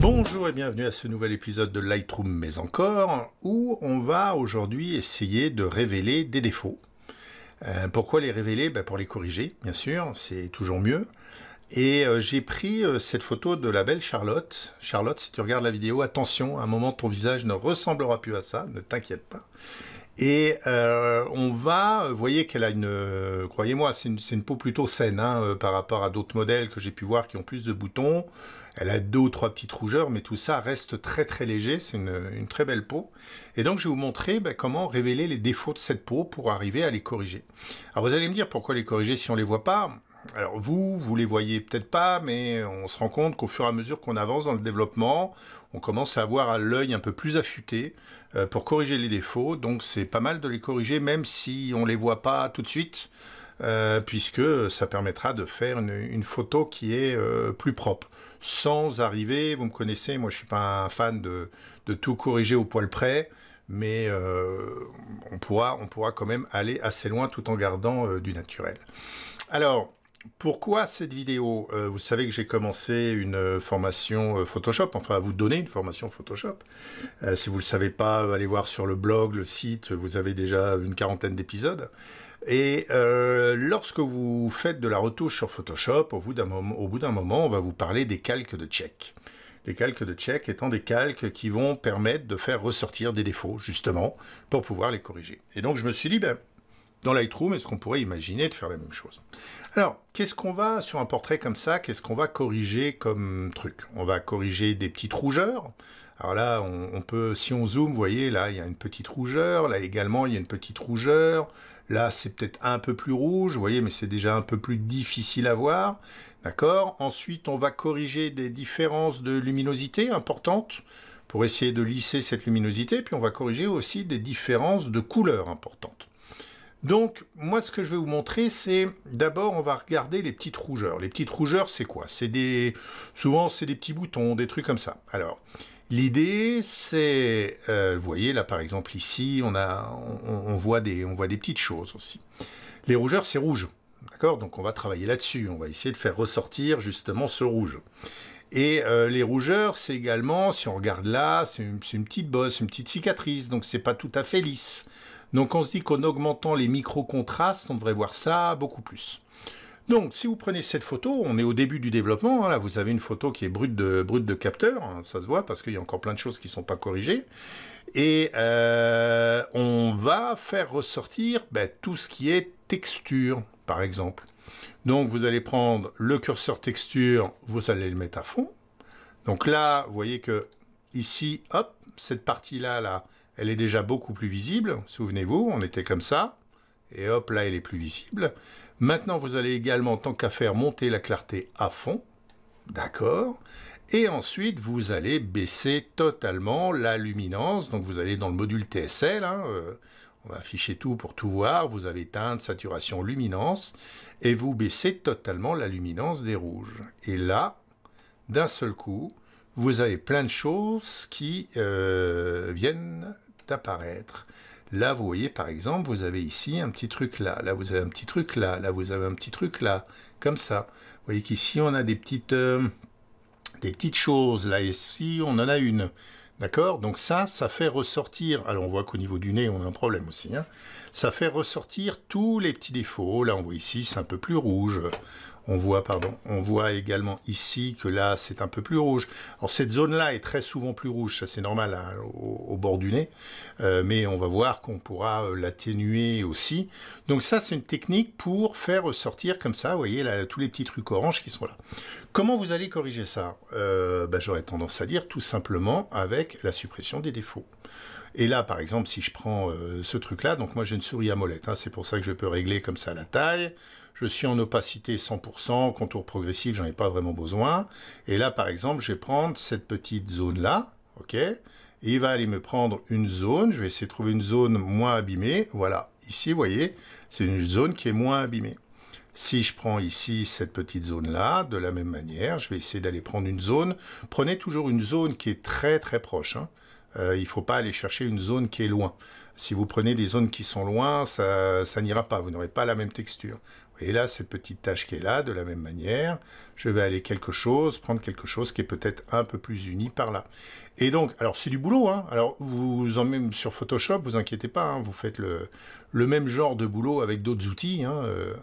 Bonjour et bienvenue à ce nouvel épisode de Lightroom mais encore, où on va aujourd'hui essayer de révéler des défauts. Euh, pourquoi les révéler ben, Pour les corriger, bien sûr, c'est toujours mieux. Et euh, j'ai pris euh, cette photo de la belle Charlotte. Charlotte, si tu regardes la vidéo, attention, à un moment ton visage ne ressemblera plus à ça, ne t'inquiète pas. Et euh, on va, vous voyez qu'elle a une, euh, croyez-moi, c'est une, peau plutôt saine hein, euh, par rapport à d'autres modèles que j'ai pu voir qui ont plus de boutons. Elle a deux ou trois petites rougeurs, mais tout ça reste très très léger, c'est une, très belle peau. Et donc je vais vous montrer bah, comment révéler les défauts de cette peau pour arriver à les corriger. Alors vous allez me dire pourquoi les corriger si on ne les voit pas alors vous, vous les voyez peut-être pas, mais on se rend compte qu'au fur et à mesure qu'on avance dans le développement, on commence à avoir l'œil un peu plus affûté euh, pour corriger les défauts. Donc c'est pas mal de les corriger, même si on les voit pas tout de suite, euh, puisque ça permettra de faire une, photo qui est euh, plus propre. Sans arriver, vous me connaissez, moi je suis pas un fan de, tout corriger au poil près mais on, pourra, on pourra quand même aller assez loin tout en gardant du naturel. Alors, pourquoi cette vidéo euh, Vous savez que j'ai commencé une euh, formation euh, Photoshop, enfin à vous donner une formation Photoshop. si vous ne le savez pas, allez voir sur le blog, le site, vous avez déjà une quarantaine d'épisodes. Et lorsque vous faites de la retouche sur Photoshop, au bout d'un moment, moment, on va vous parler des calques de check. Les calques de check étant des calques qui vont permettre de faire ressortir des défauts, justement, pour pouvoir les corriger. Et donc je me suis dit, ben, dans Lightroom, est-ce qu'on pourrait imaginer de faire la même chose Alors, qu'est-ce qu'on va, sur un portrait comme ça, qu'est-ce qu'on va corriger comme truc On va corriger des petites rougeurs. Alors là, on, peut, si on zoome, vous voyez, là, il y a une petite rougeur. Là également, il y a une petite rougeur. Là, c'est peut-être un peu plus rouge, vous voyez, mais c'est déjà un peu plus difficile à voir. D'accord Ensuite, on va corriger des différences de luminosité importantes pour essayer de lisser cette luminosité. Puis on va corriger aussi des différences de couleurs importantes. Donc, moi, ce que je vais vous montrer, c'est d'abord, on va regarder les petites rougeurs. Les petites rougeurs, c'est quoi C'est des. Souvent, c'est des petits boutons, des trucs comme ça. Alors, l'idée, c'est. Euh, vous voyez, là, par exemple, ici, on, a, on, voit des, on voit des petites choses aussi. Les rougeurs, c'est rouge. D'accord Donc, on va travailler là-dessus. On va essayer de faire ressortir, justement, ce rouge. Et euh, les rougeurs, c'est également, si on regarde là, c'est une, une, petite bosse, une petite cicatrice, donc c'est pas tout à fait lisse. Donc on se dit qu'en augmentant les micro-contrastes, on devrait voir ça beaucoup plus. Donc, si vous prenez cette photo, on est au début du développement. Hein, là, vous avez une photo qui est brute de, capteur. Hein, ça se voit parce qu'il y a encore plein de choses qui ne sont pas corrigées. Et euh, on va faire ressortir ben, tout ce qui est texture, par exemple. Donc, vous allez prendre le curseur texture, vous allez le mettre à fond. Donc là, vous voyez que ici, hop, cette partie-là, là elle est déjà beaucoup plus visible. Souvenez-vous, on était comme ça. Et hop, là, elle est plus visible. Maintenant, vous allez également, tant qu'à faire, monter la clarté à fond. D'accord Et ensuite, vous allez baisser totalement la luminance. Donc, vous allez dans le module TSL. Hein, euh, on va afficher tout pour tout voir. Vous avez teinte, saturation, luminance. Et vous baissez totalement la luminance des rouges. Et là, d'un seul coup, vous avez plein de choses qui euh, viennent d'apparaître. Là, vous voyez, par exemple, vous avez ici un petit truc là, là, vous avez un petit truc là, là, vous avez un petit truc là, comme ça. Vous voyez qu'ici, on a des petites, euh, choses, là, ici, on en a une. D'accord Donc ça, ça fait ressortir, alors on voit qu'au niveau du nez, on a un problème aussi, hein. ça fait ressortir tous les petits défauts. Là, on voit ici, c'est un peu plus rouge. On voit, pardon, on voit également ici que là, c'est un peu plus rouge. Alors cette zone-là est très souvent plus rouge, ça c'est normal hein, au, bord du nez, euh, mais on va voir qu'on pourra euh, l'atténuer aussi. Donc ça, c'est une technique pour faire ressortir comme ça, vous voyez, là, tous les petits trucs orange qui sont là. Comment vous allez corriger ça euh, ben, J'aurais tendance à dire tout simplement avec la suppression des défauts. Et là, par exemple, si je prends euh, ce truc-là, donc moi j'ai une souris à molette, hein, c'est pour ça que je peux régler comme ça la taille, je suis en opacité 100%, contour progressif, j'en ai pas vraiment besoin. Et là, par exemple, je vais prendre cette petite zone-là, ok et il va aller me prendre une zone, je vais essayer de trouver une zone moins abîmée, voilà, ici vous voyez, c'est une zone qui est moins abîmée. Si je prends ici cette petite zone-là, de la même manière, je vais essayer d'aller prendre une zone, prenez toujours une zone qui est très très proche, hein. euh, il ne faut pas aller chercher une zone qui est loin. Si vous prenez des zones qui sont loin, ça n'ira pas, vous n'aurez pas la même texture. Et là, cette petite tâche qui est là, de la même manière, je vais aller quelque chose, prendre quelque chose qui est peut-être un peu plus uni par là. Et donc, alors c'est du boulot. Hein. Alors vous en même sur Photoshop, vous inquiétez pas, hein, vous faites le, même genre de boulot avec d'autres outils. Hein, euh,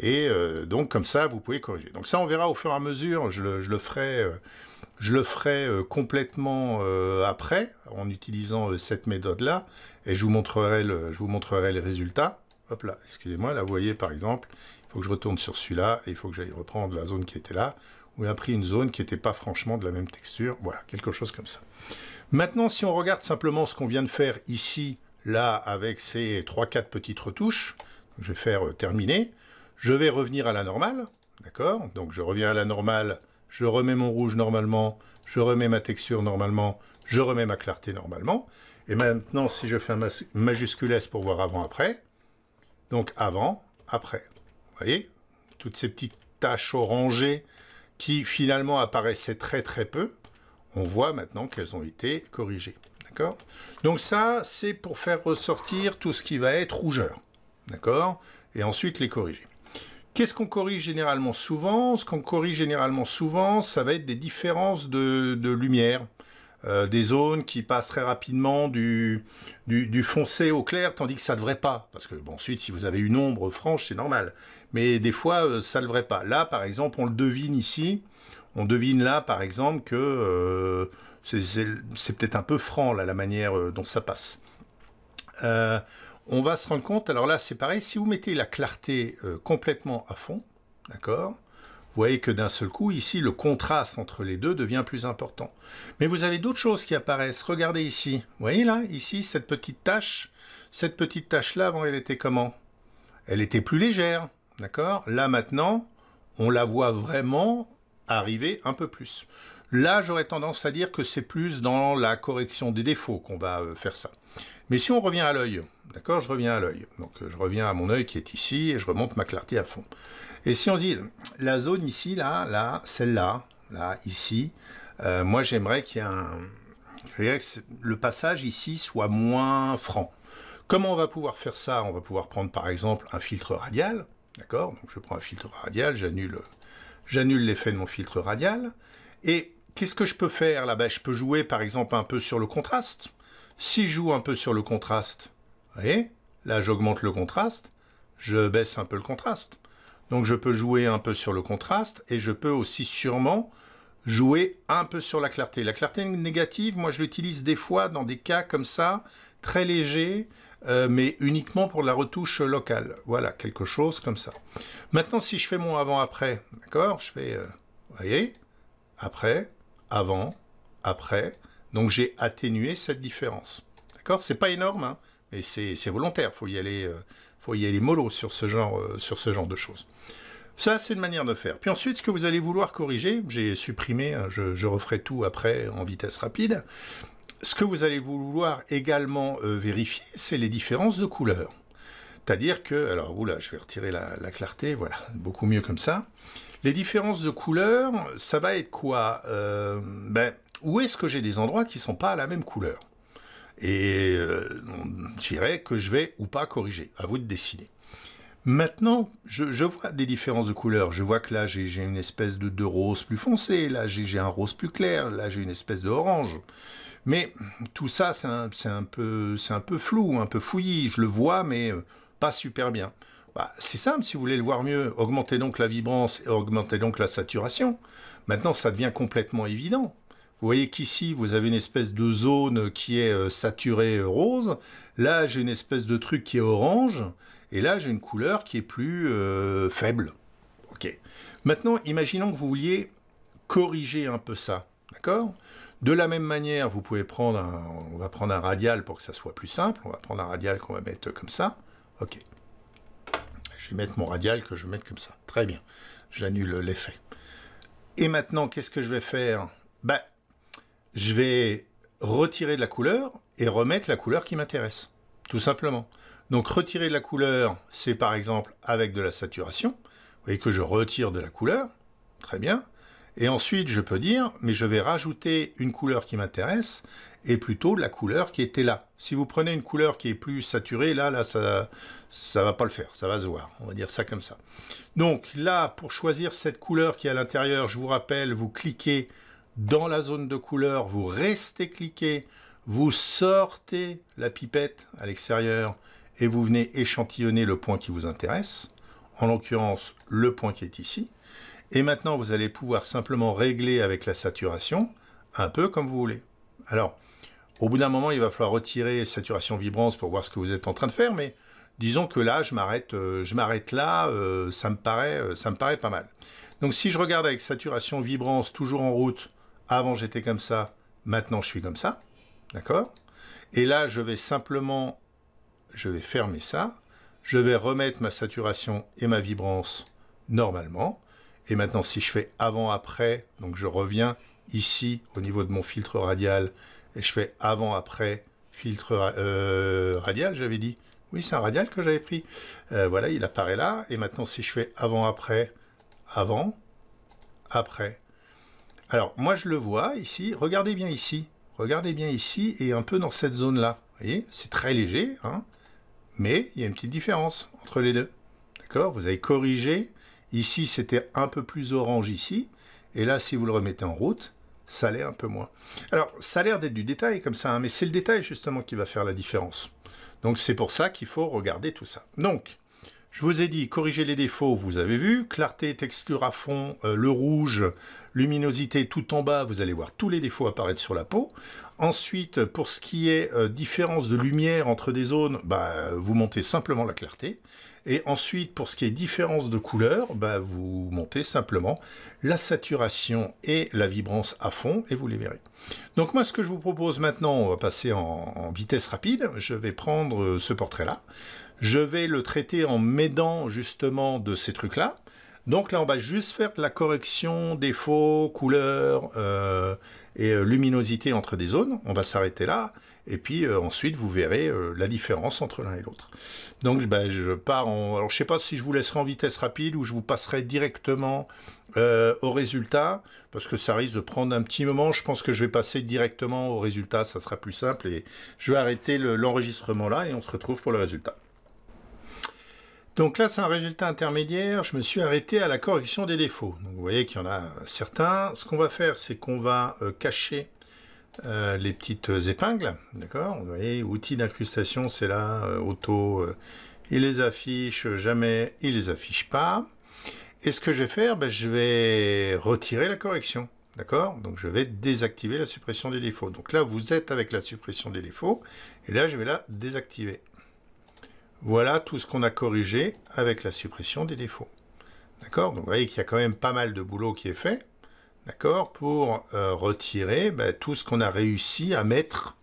et euh, donc comme ça, vous pouvez corriger. Donc ça, on verra au fur et à mesure. Je le, ferai, je le ferai euh, complètement après en utilisant cette méthode là, et je vous montrerai le, je vous montrerai les résultats. Hop là, excusez-moi, là vous voyez par exemple, il faut que je retourne sur celui-là et il faut que j'aille reprendre la zone qui était là, où il a pris une zone qui n'était pas franchement de la même texture, voilà, quelque chose comme ça. Maintenant, si on regarde simplement ce qu'on vient de faire ici, là, avec ces 3-4 petites retouches, je vais faire euh, terminer, je vais revenir à la normale, d'accord Donc je reviens à la normale, je remets mon rouge normalement, je remets ma texture normalement, je remets ma clarté normalement, et maintenant, si je fais un majuscule S pour voir avant-après, donc avant, après. Vous voyez Toutes ces petites taches orangées qui finalement apparaissaient très très peu, on voit maintenant qu'elles ont été corrigées. D'accord Donc ça, c'est pour faire ressortir tout ce qui va être rougeur. D'accord Et ensuite les corriger. Qu'est-ce qu'on corrige généralement souvent Ce qu'on corrige généralement souvent, ça va être des différences de, de lumière. Euh, des zones qui passent très rapidement du, foncé au clair, tandis que ça ne devrait pas. Parce que, bon, ensuite, si vous avez une ombre franche, c'est normal. Mais des fois, euh, ça ne devrait pas. Là, par exemple, on le devine ici. On devine là, par exemple, que euh, c'est peut-être un peu franc, là, la manière dont ça passe. on va se rendre compte, alors là, c'est pareil, si vous mettez la clarté complètement à fond, d'accord vous voyez que d'un seul coup, ici, le contraste entre les deux devient plus important. Mais vous avez d'autres choses qui apparaissent. Regardez ici. Vous voyez là, ici, cette petite tache. Cette petite tache-là, avant, elle était comment Elle était plus légère. D'accord Là, maintenant, on la voit vraiment arriver un peu plus. Là, j'aurais tendance à dire que c'est plus dans la correction des défauts qu'on va euh, faire ça. Mais si on revient à l'œil, D'accord Je reviens à l'œil. Donc je reviens à mon œil qui est ici et je remonte ma clarté à fond. Et si on dit, la zone ici, là, là, celle-là, là, ici, euh, moi j'aimerais qu'il y Que le passage ici soit moins franc. Comment on va pouvoir faire ça On va pouvoir prendre par exemple un filtre radial. D'accord Donc je prends un filtre radial, j'annule j'annule l'effet de mon filtre radial. Et qu'est-ce que je peux faire là-bas Je peux jouer par exemple un peu sur le contraste. Si je joue un peu sur le contraste, vous voyez Là, j'augmente le contraste, je baisse un peu le contraste. Donc, je peux jouer un peu sur le contraste et je peux aussi sûrement jouer un peu sur la clarté. La clarté négative, moi, je l'utilise des fois dans des cas comme ça, très léger, euh, mais uniquement pour la retouche locale. Voilà, quelque chose comme ça. Maintenant, si je fais mon avant-après, d'accord Je fais, euh, voyez Après, avant, après. Donc, j'ai atténué cette différence. D'accord C'est pas énorme, hein et c'est volontaire, faut y aller, euh, faut y aller mollo sur ce genre, euh, sur ce genre de choses. Ça, c'est une manière de faire. Puis ensuite, ce que vous allez vouloir corriger, j'ai supprimé, hein, je, referai tout après en vitesse rapide. Ce que vous allez vouloir également euh, vérifier, c'est les différences de couleurs. C'est-à-dire que, alors, oula, je vais retirer la, clarté, voilà, beaucoup mieux comme ça. Les différences de couleurs, ça va être quoi ben, Où est-ce que j'ai des endroits qui ne sont pas à la même couleur et je euh, dirais que je vais ou pas corriger. À vous de décider. Maintenant, je, vois des différences de couleurs. Je vois que là, j'ai une espèce de, rose plus foncé, là, j'ai un rose plus clair, là, j'ai une espèce d'orange. Mais tout ça, c'est un, peu, un peu flou, un peu fouillis. Je le vois, mais euh, pas super bien. Bah, c'est simple, si vous voulez le voir mieux, augmentez donc la vibrance et augmentez donc la saturation. Maintenant, ça devient complètement évident. Vous voyez qu'ici, vous avez une espèce de zone qui est euh, saturée euh, rose. Là, j'ai une espèce de truc qui est orange. Et là, j'ai une couleur qui est plus euh, faible. OK. Maintenant, imaginons que vous vouliez corriger un peu ça. D'accord De la même manière, vous pouvez prendre un, on va prendre un radial pour que ça soit plus simple. On va prendre un radial qu'on va mettre comme ça. OK. Je vais mettre mon radial que je vais mettre comme ça. Très bien. J'annule l'effet. Et maintenant, qu'est-ce que je vais faire ben, je vais retirer de la couleur et remettre la couleur qui m'intéresse, tout simplement. Donc retirer de la couleur, c'est par exemple avec de la saturation. Vous voyez que je retire de la couleur, très bien. Et ensuite, je peux dire, mais je vais rajouter une couleur qui m'intéresse, et plutôt la couleur qui était là. Si vous prenez une couleur qui est plus saturée, là, là, ça ça va pas le faire, ça va se voir. On va dire ça comme ça. Donc là, pour choisir cette couleur qui est à l'intérieur, je vous rappelle, vous cliquez dans la zone de couleur, vous restez cliqué, vous sortez la pipette à l'extérieur et vous venez échantillonner le point qui vous intéresse, en l'occurrence le point qui est ici. Et maintenant, vous allez pouvoir simplement régler avec la saturation, un peu comme vous voulez. Alors, au bout d'un moment, il va falloir retirer saturation vibrance pour voir ce que vous êtes en train de faire, mais disons que là, je m'arrête, euh, je m'arrête là, euh, ça me paraît, euh, ça me paraît pas mal. Donc, si je regarde avec saturation vibrance toujours en route, avant, j'étais comme ça. Maintenant, je suis comme ça. D'accord Et là, je vais simplement, je vais fermer ça. Je vais remettre ma saturation et ma vibrance normalement. Et maintenant, si je fais avant-après, donc je reviens ici au niveau de mon filtre radial et je fais avant-après filtre euh, radial, j'avais dit. Oui, c'est un radial que j'avais pris. Euh, voilà, il apparaît là. Et maintenant, si je fais avant-après, avant, après, alors, moi, je le vois ici. Regardez bien ici. Regardez bien ici et un peu dans cette zone-là. Vous voyez, c'est très léger, hein, mais il y a une petite différence entre les deux. D'accord Vous avez corrigé. Ici, c'était un peu plus orange ici. Et là, si vous le remettez en route, ça l'est un peu moins. Alors, ça a l'air d'être du détail comme ça, hein, mais c'est le détail justement qui va faire la différence. Donc, c'est pour ça qu'il faut regarder tout ça. Donc, je vous ai dit, corriger les défauts, vous avez vu, clarté, texture à fond, euh, le rouge, luminosité tout en bas, vous allez voir tous les défauts apparaître sur la peau. Ensuite, pour ce qui est euh, différence de lumière entre des zones, bah, vous montez simplement la clarté. Et ensuite, pour ce qui est différence de couleur, bah, vous montez simplement la saturation et la vibrance à fond, et vous les verrez. Donc moi, ce que je vous propose maintenant, on va passer en vitesse rapide. Je vais prendre euh, ce portrait-là je vais le traiter en m'aidant justement de ces trucs-là. Donc là, on va juste faire de la correction faux, couleurs euh, et euh, luminosité entre des zones. On va s'arrêter là. Et puis euh, ensuite, vous verrez la différence entre l'un et l'autre. Donc je ben, pars en... Alors je ne sais pas si je vous laisserai en vitesse rapide ou je vous passerai directement au résultat. Parce que ça risque de prendre un petit moment. Je pense que je vais passer directement au résultat. Ça sera plus simple. Et je vais arrêter l'enregistrement là et on se retrouve pour le résultat. Donc là, c'est un résultat intermédiaire. Je me suis arrêté à la correction des défauts. vous voyez qu'il y en a certains. Ce qu'on va faire, c'est qu'on va euh, cacher euh, les petites euh, épingles. D'accord Vous voyez, outils d'incrustation, c'est là, auto, il les affiche, jamais, il les affiche pas. Et ce que je vais faire, ben, je vais retirer la correction. D'accord Donc je vais désactiver la suppression des défauts. Donc là, vous êtes avec la suppression des défauts. Et là, je vais la désactiver. Voilà tout ce qu'on a corrigé avec la suppression des défauts. D'accord Donc vous voyez qu'il y a quand même pas mal de boulot qui est fait, d'accord, pour euh, retirer bah, tout ce qu'on a réussi à mettre,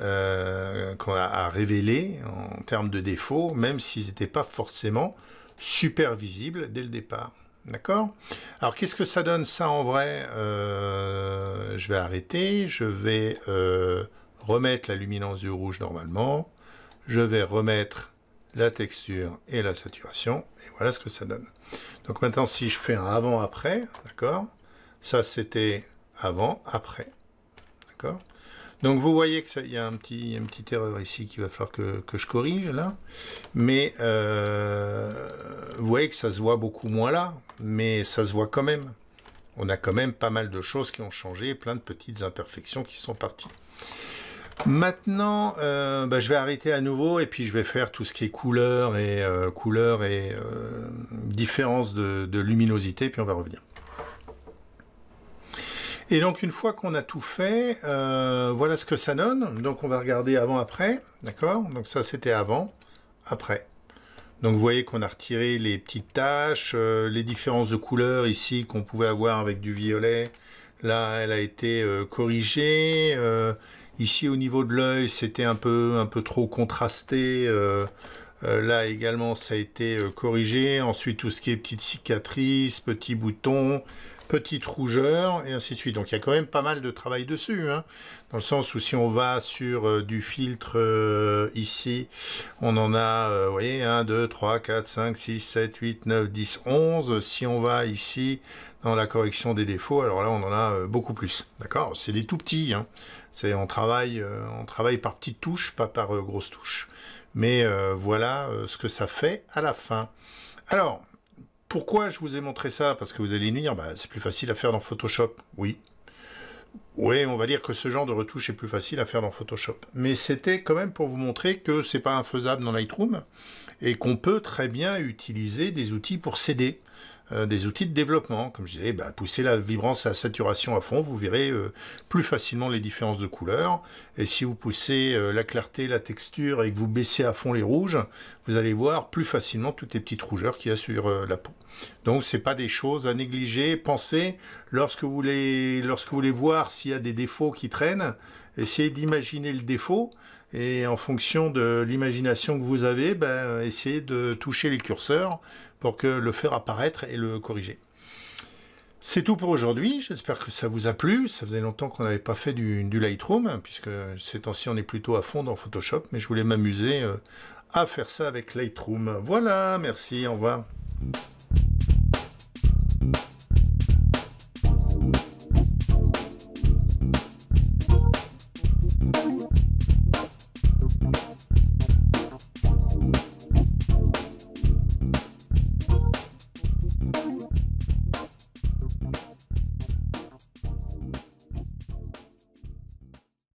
euh, qu'on a à révéler en termes de défauts, même s'ils n'étaient pas forcément super visibles dès le départ. D'accord Alors qu'est-ce que ça donne ça en vrai euh, Je vais arrêter, je vais remettre la luminance du rouge normalement, je vais remettre la texture et la saturation, et voilà ce que ça donne. Donc maintenant, si je fais un avant-après, d'accord Ça, c'était avant-après, d'accord donc vous voyez qu'il y a un petit, une petite erreur ici qu'il va falloir que, je corrige là. Mais euh, vous voyez que ça se voit beaucoup moins là, mais ça se voit quand même. On a quand même pas mal de choses qui ont changé, plein de petites imperfections qui sont parties. Maintenant, euh, bah, je vais arrêter à nouveau et puis je vais faire tout ce qui est couleur et, euh, et euh, différence de, luminosité, puis on va revenir. Et donc une fois qu'on a tout fait, voilà ce que ça donne. Donc on va regarder avant-après, d'accord Donc ça c'était avant, après. Donc vous voyez qu'on a retiré les petites taches, les différences de couleurs ici qu'on pouvait avoir avec du violet. Là, elle a été corrigée Ici, au niveau de l'œil, c'était un peu, un peu trop contrasté. Euh, euh, là également, ça a été euh, corrigé. Ensuite, tout ce qui est petites cicatrices, petits boutons, petite rougeur et ainsi de suite. Donc, il y a quand même pas mal de travail dessus. Hein. Dans le sens où si on va sur euh, du filtre euh, ici, on en a, euh, vous voyez, 1, 2, 3, 4, 5, 6, 7, 8, 9, 10, 11. Si on va ici dans la correction des défauts, alors là on en a beaucoup plus. D'accord C'est des tout petits. Hein. C'est on travaille, on travaille par petites touches, pas par grosses touches. Mais voilà ce que ça fait à la fin. Alors, pourquoi je vous ai montré ça Parce que vous allez nous dire, bah, c'est plus facile à faire dans Photoshop. Oui, oui, on va dire que ce genre de retouche est plus facile à faire dans Photoshop. Mais c'était quand même pour vous montrer que c'est pas infaisable dans Lightroom et qu'on peut très bien utiliser des outils pour s'aider. Euh, des outils de développement. Comme je disais, bah, poussez la vibrance à la saturation à fond, vous verrez euh, plus facilement les différences de couleurs. Et si vous poussez euh, la clarté, la texture et que vous baissez à fond les rouges, vous allez voir plus facilement toutes les petites rougeurs qu'il y a sur la peau. Donc c'est pas des choses à négliger. Pensez lorsque vous voulez, lorsque vous voulez voir s'il y a des défauts qui traînent, essayez d'imaginer le défaut et en fonction de l'imagination que vous avez, ben, essayez de toucher les curseurs pour que le faire apparaître et le corriger. C'est tout pour aujourd'hui. J'espère que ça vous a plu. Ça faisait longtemps qu'on n'avait pas fait du, du Lightroom, hein, puisque ces temps-ci, on est plutôt à fond dans Photoshop, mais je voulais m'amuser euh, à faire ça avec Lightroom. Voilà, merci, au revoir.